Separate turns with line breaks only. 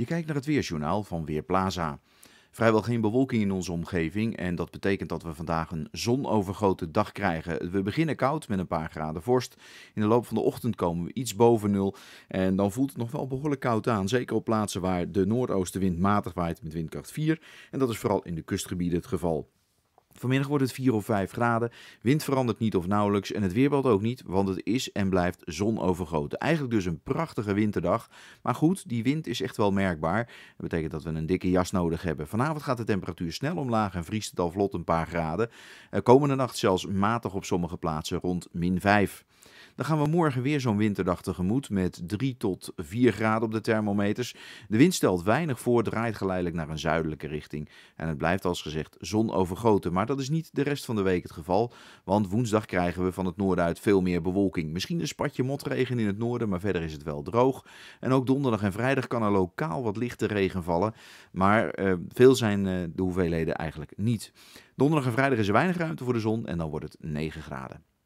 Je kijkt naar het weerjournaal van Weerplaza. Vrijwel geen bewolking in onze omgeving en dat betekent dat we vandaag een zonovergoten dag krijgen. We beginnen koud met een paar graden vorst. In de loop van de ochtend komen we iets boven nul en dan voelt het nog wel behoorlijk koud aan. Zeker op plaatsen waar de noordoostenwind matig waait met windkracht 4 en dat is vooral in de kustgebieden het geval. Vanmiddag wordt het 4 of 5 graden, wind verandert niet of nauwelijks en het weerbeeld ook niet, want het is en blijft zonovergoten. Eigenlijk dus een prachtige winterdag, maar goed, die wind is echt wel merkbaar. Dat betekent dat we een dikke jas nodig hebben. Vanavond gaat de temperatuur snel omlaag en vriest het al vlot een paar graden. Komende nacht zelfs matig op sommige plaatsen rond min 5. Dan gaan we morgen weer zo'n winterdag tegemoet met 3 tot 4 graden op de thermometers. De wind stelt weinig voor, draait geleidelijk naar een zuidelijke richting. En het blijft als gezegd zonovergoten. Maar dat is niet de rest van de week het geval. Want woensdag krijgen we van het noorden uit veel meer bewolking. Misschien een spatje motregen in het noorden, maar verder is het wel droog. En ook donderdag en vrijdag kan er lokaal wat lichte regen vallen. Maar eh, veel zijn eh, de hoeveelheden eigenlijk niet. Donderdag en vrijdag is er weinig ruimte voor de zon en dan wordt het 9 graden.